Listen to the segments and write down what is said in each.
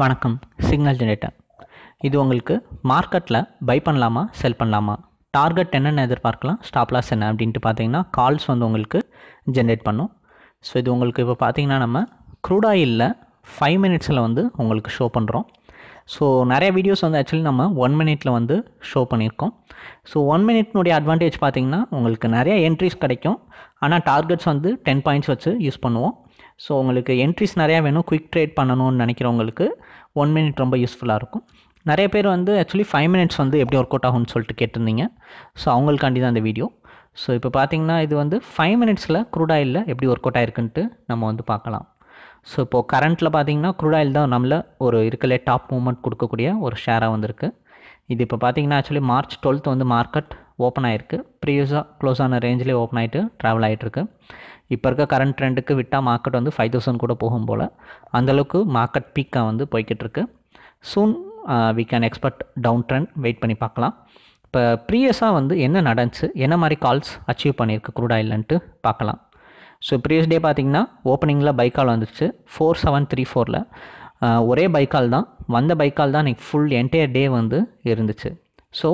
வணக்கம் signal generator இது உங்களுக்கு மார்க்கெட்டில் பை பண்ணலாமா செல் பண்ணலாமா டார்கெட் என்னென்ன எதிர்பார்க்கலாம் ஸ்டாப்லாஸ் என்ன அப்படின்ட்டு பார்த்தீங்கன்னா கால்ஸ் வந்து உங்களுக்கு ஜென்ரேட் பண்ணும் ஸோ இது உங்களுக்கு இப்போ பார்த்தீங்கன்னா நம்ம ஆயிலில் ஃபைவ் மினிட்ஸில் வந்து உங்களுக்கு ஷோ பண்ணுறோம் ஸோ நிறைய வீடியோஸ் வந்து ஆக்சுவலி நம்ம ஒன் மினிட்டில் வந்து ஷோ பண்ணியிருக்கோம் ஸோ ஒன் மினிட்னுடைய அட்வான்டேஜ் பார்த்தீங்கன்னா உங்களுக்கு நிறைய என்ட்ரிஸ் கிடைக்கும் ஆனால் டார்கெட்ஸ் வந்து டென் பாயிண்ட்ஸ் வச்சு யூஸ் பண்ணுவோம் ஸோ உங்களுக்கு என்ட்ரிஸ் நிறையா வேணும் குயிக் ட்ரேட் பண்ணணும்னு நினைக்கிறவங்களுக்கு ஒன் மினிட் ரொம்ப யூஸ்ஃபுல்லாக இருக்கும் நிறைய பேர் வந்து ஆக்சுவலி ஃபைவ் மினிட்ஸ் வந்து எப்படி ஒர்க் அவுட் ஆகும்னு சொல்லிட்டு கேட்டிருந்தீங்க ஸோ அவங்களுக்காண்டி தான் இந்த வீடியோ ஸோ இப்போ பார்த்தீங்கன்னா இது வந்து ஃபைவ் மினிட்ஸில் க்ரூடாயில் எப்படி ஒர்க் அவுட் ஆயிருக்குன்ட்டு நம்ம வந்து பார்க்கலாம் ஸோ இப்போது கரண்ட்டில் பார்த்தீங்கன்னா குரூடாயில் தான் நம்மள ஒரு இருக்கலே டாப் மூமெண்ட் கொடுக்கக்கூடிய ஒரு ஷேராக வந்திருக்கு இது இப்போ பார்த்தீங்கன்னா ஆக்சுவலி மார்ச் டுவெல்த் வந்து மார்க்கெட் ஓப்பன் ஆகிருக்கு ப்ரீவியஸாக க்ளோஸ் ஆன ரேஞ்சிலே ஓப்பன் ஆகிட்டு ட்ராவல் ஆகிட்டுருக்கு இப்போ இருக்க கரண்ட் ட்ரெண்டுக்கு விட்டால் மார்க்கெட் வந்து ஃபைவ் தௌசண்ட் கூட போகும் போல் அந்தளவுக்கு மார்க்கெட் பீக்காக வந்து போய்கிட்டு இருக்கு soon we can expect down trend wait பண்ணி பார்க்கலாம் இப்போ ப்ரீவியஸாக வந்து என்ன நடந்துச்சு என்ன மாதிரி கால்ஸ் அச்சீவ் பண்ணியிருக்கு குரூட் ஆயிலன்ட்டு பார்க்கலாம் ஸோ ப்ரீவியஸ் டே பார்த்தீங்கன்னா ஓப்பனிங்கில் பைக்கால் வந்துச்சு ஃபோர் செவன் த்ரீ ஃபோரில் ஒரே பைக்கால் தான் வந்த பைக்கால் தான் இன்றைக்கி ஃபுல் என்டையர் டே வந்து இருந்துச்சு ஸோ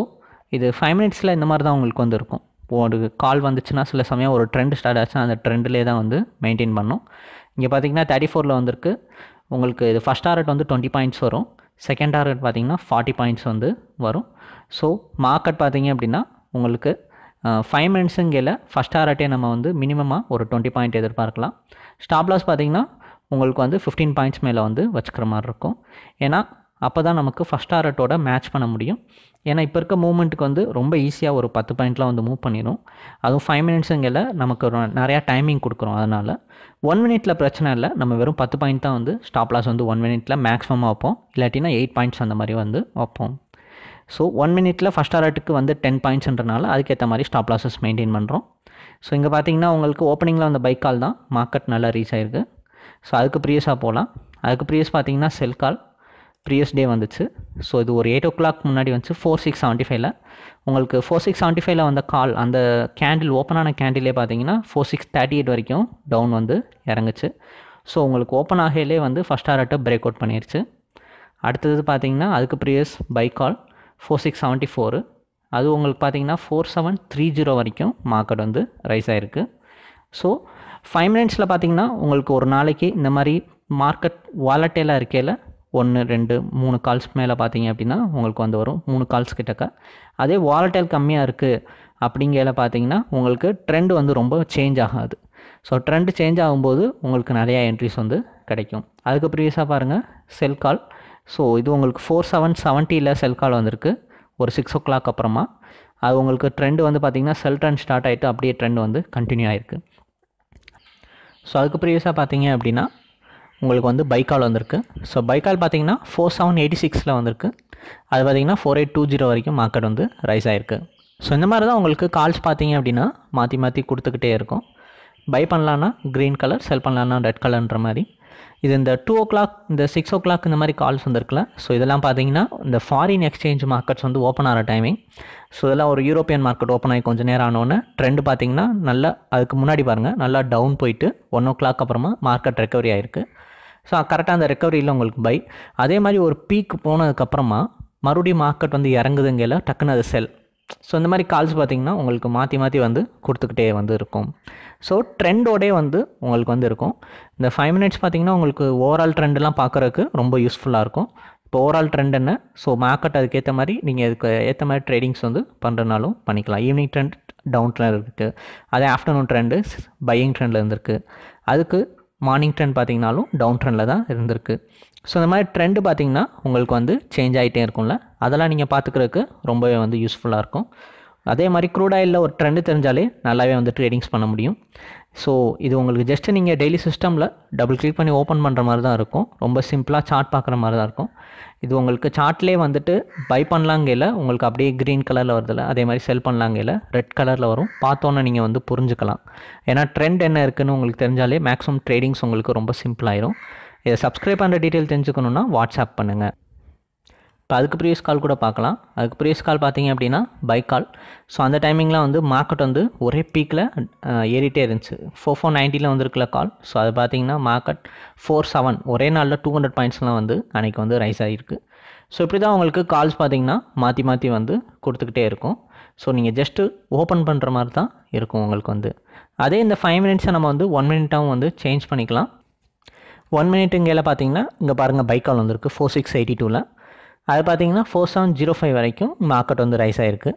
இது ஃபைவ் மினிட்ஸில் இந்த மாதிரி தான் உங்களுக்கு வந்து இருக்கும் ஒரு கால் வந்துச்சுன்னா சில சமயம் ஒரு ட்ரெண்ட் ஸ்டார்ட் ஆச்சுன்னா அந்த ட்ரெண்டிலே தான் வந்து மெயின்டைன் பண்ணும் இங்கே பார்த்தீங்கன்னா தேர்ட்டி ஃபோரில் வந்திருக்கு உங்களுக்கு இது ஃபஸ்ட் டார்கெட் வந்து டுவெண்ட்டி பாயிண்ட்ஸ் வரும் செகண்ட் டார்கெட் பார்த்திங்கன்னா ஃபார்ட்டி பாயிண்ட்ஸ் வந்து வரும் ஸோ மார்க்கெட் பார்த்தீங்க அப்படின்னா உங்களுக்கு ஃபைவ் மினிட்ஸுங்கையில் ஃபஸ்ட் டார்கெட்டே நம்ம வந்து மினிமமாக ஒரு டுவெண்ட்டி பாயிண்ட் எதிர்பார்க்கலாம் ஸ்டாப்லாஸ் பார்த்தீங்கன்னா உங்களுக்கு வந்து ஃபிஃப்டீன் பாயிண்ட்ஸ் மேலே வந்து வச்சுக்கிற மாதிரி இருக்கும் ஏன்னா அப்போ தான் நமக்கு ஃபஸ்ட் ஆர்ட்டோட மேட்ச் பண்ண முடியும் ஏன்னா இப்போ இருக்க மூமெண்ட்டுக்கு வந்து ரொம்ப ஈஸியாக ஒரு பத்து பாயிண்ட்லாம் வந்து மூவ் பண்ணிடும் அதுவும் ஃபைவ் மினிட்ஸுங்கில் நமக்கு நிறையா டைமிங் கொடுக்குறோம் அதனால் ஒன் மினிட்டில் பிரச்சனை இல்லை நம்ம வெறும் பத்து பாயிண்ட் தான் வந்து ஸ்டாப் லாஸ் வந்து ஒன் மினிட்டில் மேக்ஸிமமாக வைப்போம் இல்லாட்டினா எயிட் பாயிண்ட்ஸ் அந்த மாதிரி வந்து வைப்போம் ஸோ ஒன் மினிட்டில் ஃபஸ்ட் ஆர்ட்டுக்கு வந்து டென் பாயிண்ட்ஸ்ன்றனால அதுக்கேற்ற மாதிரி ஸ்டாப் லாஸஸ் மெயின்டைன் பண்ணுறோம் ஸோ இங்கே பார்த்தீங்கன்னா உங்களுக்கு ஓப்பனிங்கில் வந்த பைக் கால் தான் மார்க்கெட் நல்லா ரீச் ஆயிருக்கு ஸோ அதுக்கு ப்ரீயஸாக போகலாம் அதுக்கு ப்ரீயஸ் பார்த்தீங்கன்னா செல் கால் ப்ரீவியஸ் டே வந்துச்சு ஸோ இது ஒரு எயிட் ஓ கிளாக் முன்னாடி வந்துச்சு ஃபோர் சிக்ஸ் செவன்ட்டி ஃபைவ்ல உங்களுக்கு ஃபோர் சிக்ஸ் செவன்ட்டி ஃபைவ்ல வந்த கால் அந்த கேண்டில் ஓப்பனான கேண்டிலே பார்த்தீங்கன்னா ஃபோர் சிக்ஸ் தேர்ட்டி எயிட் வரைக்கும் டவுன் வந்து இறங்குச்சு ஸோ உங்களுக்கு ஓப்பன் ஆகையிலே வந்து ஃபஸ்ட் ஆர்ட்டை பிரேக் அவுட் பண்ணிருச்சு அடுத்தது பார்த்தீங்கன்னா அதுக்கு previous buy call four six seventy four அது உங்களுக்கு பார்த்தீங்கன்னா ஃபோர் செவன் த்ரீ ஜீரோ வரைக்கும் மார்க்கெட் வந்து ரைஸ் ஆகிருக்கு ஸோ ஃபைவ் மினிட்ஸில் பார்த்தீங்கன்னா உங்களுக்கு ஒரு நாளைக்கு இந்த மாதிரி மார்க்கெட் வாலட்டேலாக இருக்கையில் ஒன்று ரெண்டு மூணு கால்ஸ் மேலே பார்த்தீங்க அப்படின்னா உங்களுக்கு வந்து வரும் மூணு கால்ஸ் கிட்டக்க அதே வாலட்டைல் கம்மியாக இருக்குது அப்படிங்கையில் பார்த்தீங்கன்னா உங்களுக்கு ட்ரெண்ட் வந்து ரொம்ப சேஞ்ச் ஆகாது ஸோ ட்ரெண்ட் சேஞ்ச் ஆகும்போது உங்களுக்கு நிறையா என்ட்ரிஸ் வந்து கிடைக்கும் அதுக்கு ப்ரீவியஸாக பாருங்கள் செல் கால் ஸோ இது உங்களுக்கு ஃபோர் செவன் செவன்ட்டியில் செல் கால் வந்திருக்கு ஒரு சிக்ஸ் ஓ கிளாக் அப்புறமா அது உங்களுக்கு ட்ரெண்டு வந்து பார்த்திங்கன்னா செல் ட்ரெண்ட் ஸ்டார்ட் ஆகிட்டு அப்படியே ட்ரெண்ட் வந்து கண்டினியூ ஆகிருக்கு ஸோ அதுக்கு ப்ரீவியஸாக பார்த்தீங்க அப்படின்னா உங்களுக்கு வந்து பைக்கால் வந்திருக்கு ஸோ பைக்கால் பார்த்தீங்கன்னா ஃபோர் செவன் எயிட்டி சிக்ஸில் வந்திருக்கு அது பார்த்தீங்கன்னா ஃபோர் எயிட் டூ ஜீரோ வரைக்கும் மார்க்கெட் வந்து ரைஸ் ஆகிருக்கு ஸோ இந்த மாதிரி தான் உங்களுக்கு கால்ஸ் பார்த்தீங்க அப்படின்னா மாற்றி மாற்றி கொடுத்துக்கிட்டே இருக்கும் பை பண்ணலான்னா க்ரீன் கலர் செல் பண்ணலான்னா ரெட் கலர்ன்ற மாதிரி இது இந்த டூ ஓ கிளாக் இந்த சிக்ஸ் ஓ கிளாக் இந்த மாதிரி கால்ஸ் வந்திருக்குல்ல ஸோ இதெல்லாம் பார்த்தீங்கன்னா இந்த ஃபாரின் எக்ஸ்சேஞ்ச் மார்க்கெட்ஸ் வந்து ஓப்பன் ஆகிற டைமிங் ஸோ இதெல்லாம் ஒரு யூரோப்பியன் மார்க்கெட் ஓப்பன் ஆகி கொஞ்சம் நேரம் ஆனோடனே ட்ரெண்டு பார்த்தீங்கன்னா நல்லா அதுக்கு முன்னாடி பாருங்கள் நல்லா டவுன் போயிட்டு ஒன் ஓ கிளாக் அப்புறமா மார்க்கெட் ரெக்கவரி ஆயிருக்கு ஸோ கரெக்டாக அந்த ரெக்கவரியில் உங்களுக்கு பை அதே மாதிரி ஒரு பீக் போனதுக்கப்புறமா மறுபடியும் மார்க்கெட் வந்து இறங்குதுங்கையில் டக்குன்னு அது செல் ஸோ இந்த மாதிரி கால்ஸ் பார்த்திங்கன்னா உங்களுக்கு மாற்றி மாற்றி வந்து கொடுத்துக்கிட்டே வந்து இருக்கும் ஸோ ட்ரெண்டோடே வந்து உங்களுக்கு வந்து இருக்கும் இந்த ஃபைவ் மினிட்ஸ் பார்த்திங்கன்னா உங்களுக்கு ஓவரால் ட்ரெண்டெலாம் பார்க்குறதுக்கு ரொம்ப யூஸ்ஃபுல்லாக இருக்கும் இப்போ ஓவரால் ட்ரெண்ட் என்ன ஸோ மார்க்கெட் அதுக்கேற்ற மாதிரி நீங்கள் அதுக்கு ஏற்ற மாதிரி ட்ரேடிங்ஸ் வந்து பண்ணுறதுனாலும் பண்ணிக்கலாம் ஈவினிங் ட்ரெண்ட் டவுன் ட்ரெண்ட் இருக்குது அதே ஆஃப்டர்நூன் ட்ரெண்டு பையிங் ட்ரெண்டில் இருந்திருக்கு அதுக்கு மார்னிங் ட்ரெண்ட் பார்த்தீங்கனாலும் டவுன் ட்ரெண்டில் தான் இருந்திருக்கு ஸோ இந்த மாதிரி ட்ரெண்டு பார்த்தீங்கன்னா உங்களுக்கு வந்து சேஞ்ச் ஆகிட்டே இருக்கும்ல அதெல்லாம் நீங்கள் பார்த்துக்கிறதுக்கு ரொம்பவே வந்து யூஸ்ஃபுல்லாக இருக்கும் அதே மாதிரி க்ரூட் ஆயிலில் ஒரு ட்ரெண்டு தெரிஞ்சாலே நல்லாவே வந்து ட்ரேடிங்ஸ் பண்ண முடியும் ஸோ இது உங்களுக்கு ஜஸ்ட்டு நீங்கள் டெய்லி சிஸ்டமில் டபுள் கிளிக் பண்ணி ஓப்பன் பண்ணுற மாதிரி தான் இருக்கும் ரொம்ப சிம்பிளாக சார்ட் பார்க்குற மாதிரி தான் இருக்கும் இது உங்களுக்கு சார்ட்லேயே வந்துட்டு பை பண்ணலாங்கையில் உங்களுக்கு அப்படியே க்ரீன் கலரில் வருதில்ல அதே மாதிரி செல் பண்ணலாங்கையில் ரெட் கலரில் வரும் பார்த்தோன்னே நீங்கள் வந்து புரிஞ்சுக்கலாம் ஏன்னா ட்ரெண்ட் என்ன இருக்குதுன்னு உங்களுக்கு தெரிஞ்சாலே மேக்ஸிமம் ட்ரேடிங்ஸ் உங்களுக்கு ரொம்ப சிம்பிளாயிரும் இதை சப்ஸ்கிரைப் பண்ணுற டீட்டெயில் தெரிஞ்சுக்கணுன்னா வாட்ஸ்அப் பண்ணுங்கள் இப்போ அதுக்கு ப்ரீவியஸ் கால் கூட பார்க்கலாம் அதுக்கு ப்ரீவியஸ் கால் பார்த்தீங்க அப்படின்னா பை கால் ஸோ அந்த டைமிங்கில் வந்து மார்க்கெட் வந்து ஒரே பீக்கில் ஏறிட்டே இருந்துச்சு ஃபோர் ஃபோர் நைன்ட்டியில் வந்துருக்குல கால் ஸோ அது பார்த்தீங்கன்னா மார்க்கெட் ஃபோர் செவன் ஒரே நாளில் டூ ஹண்ட்ரட் பாயிண்ட்ஸ்லாம் வந்து அன்றைக்கி வந்து ரைஸ் ஆகிருக்கு ஸோ இப்படி தான் உங்களுக்கு கால்ஸ் பார்த்தீங்கன்னா மாற்றி மாற்றி வந்து கொடுத்துக்கிட்டே இருக்கும் ஸோ நீங்கள் ஜஸ்ட்டு ஓப்பன் பண்ணுற மாதிரி தான் இருக்கும் உங்களுக்கு வந்து அதே இந்த ஃபைவ் மினிட்ஸை நம்ம வந்து ஒன் மினிட்டாகவும் வந்து சேஞ்ச் பண்ணிக்கலாம் ஒன் மினிட்டுங்கையில் பார்த்தீங்கன்னா இங்கே பாருங்கள் கால் வந்திருக்கு ஃபோர் சிக்ஸ் எயிட்டி டூவில் அது பார்த்தீங்கன்னா ஃபோர் செவன் ஜீரோ ஃபைவ் வரைக்கும் மார்க்கெட் வந்து ரைஸ் ஆகிருக்கு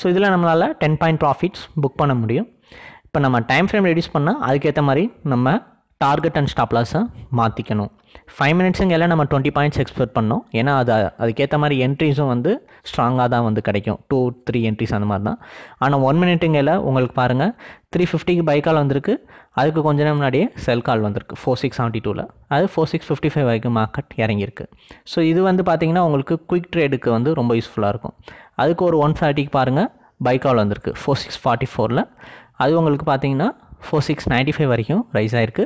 ஸோ இதில் நம்மளால் டென் பாயிண்ட் ப்ராஃபிட்ஸ் புக் பண்ண முடியும் இப்போ நம்ம டைம் ஃப்ரேம் ரெடியூஸ் பண்ணால் அதுக்கேற்ற மாதிரி நம்ம டார்கெட் அண்ட் ஸ்டாப்லாஸை மாற்றிக்கணும் ஃபைவ் மினிட்ஸுங்க எல்லாம் நம்ம டுவெண்ட்டி பாயிண்ட்ஸ் எக்ஸ்பெக்ட் பண்ணோம் ஏன்னா அது அதுக்கேற்ற மாதிரி என்ட்ரிஸும் வந்து ஸ்ட்ராங்காக தான் வந்து கிடைக்கும் டூ த்ரீ என்ட்ரிஸ் அந்த மாதிரி தான் ஆனால் ஒன் மினிட்டுங்க எல்லாம் உங்களுக்கு பாருங்கள் த்ரீ ஃபிஃப்டிக்கு பை கால் வந்திருக்கு அதுக்கு கொஞ்ச நேரம் முன்னாடியே செல் கால் வந்திருக்கு ஃபோர் சிக்ஸ் செவன்ட்டி டூவில் அது ஃபோர் சிக்ஸ் ஃபிஃப்டி ஃபைவ் வரைக்கும் மார்க்கெட் இறங்கியிருக்கு ஸோ இது வந்து பார்த்திங்கன்னா உங்களுக்கு குயிக் ட்ரேடுக்கு வந்து ரொம்ப யூஸ்ஃபுல்லாக இருக்கும் அதுக்கு ஒரு ஒன் ஃபார்ட்டிக்கு பாருங்கள் பை கால் வந்திருக்கு ஃபோர் சிக்ஸ் ஃபார்ட்டி ஃபோரில் அது உங்களுக்கு பார்த்தீங்கன்னா ஃபோர் சிக்ஸ் நைன்ட்டி ஃபைவ் வரைக்கும் ரைஸ் ஆகிருக்கு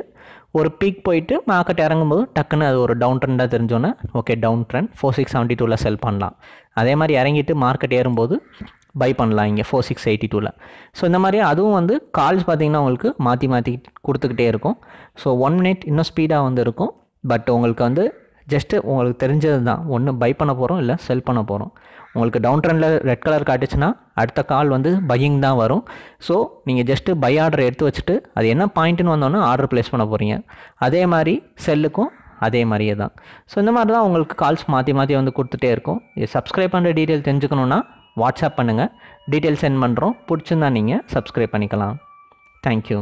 ஒரு பீக் போயிட்டு மார்க்கெட் இறங்கும்போது டக்குன்னு அது ஒரு டவுன் ட்ரெண்டாக தெரிஞ்சோன்னே okay down trend four six seventy டூவில் செல் பண்ணலாம் அதே மாதிரி இறங்கிட்டு மார்க்கெட் ஏறும்போது பை பண்ணலாம் இங்கே ஃபோர் சிக்ஸ் எயிட்டி டூவில் ஸோ இந்த மாதிரி அதுவும் வந்து கால்ஸ் பார்த்திங்கன்னா உங்களுக்கு மாற்றி மாற்றி கொடுத்துக்கிட்டே இருக்கும் ஸோ ஒன் மினிட் இன்னும் ஸ்பீடாக வந்து இருக்கும் பட் உங்களுக்கு வந்து ஜஸ்ட்டு உங்களுக்கு தெரிஞ்சது தான் ஒன்று பை பண்ண போகிறோம் இல்லை செல் பண்ண போகிறோம் உங்களுக்கு டவுன் ட்ரெண்டில் ரெட் கலர் காட்டுச்சுன்னா அடுத்த கால் வந்து பையிங் தான் வரும் ஸோ நீங்கள் ஜஸ்ட்டு பை ஆர்டர் எடுத்து வச்சுட்டு அது என்ன பாயிண்ட்டுன்னு வந்தோன்னா ஆர்டர் ப்ளேஸ் பண்ண போகிறீங்க அதே மாதிரி செல்லுக்கும் அதே மாதிரியே தான் ஸோ இந்த மாதிரி தான் உங்களுக்கு கால்ஸ் மாற்றி மாற்றி வந்து கொடுத்துட்டே இருக்கும் இது சப்ஸ்கிரைப் பண்ணுற டீட்டெயில் தெரிஞ்சுக்கணுன்னா வாட்ஸ்அப் பண்ணுங்கள் டீட்டெயில் சென்ட் பண்ணுறோம் பிடிச்சிருந்தா நீங்கள் சப்ஸ்கிரைப் பண்ணிக்கலாம் தேங்க்யூ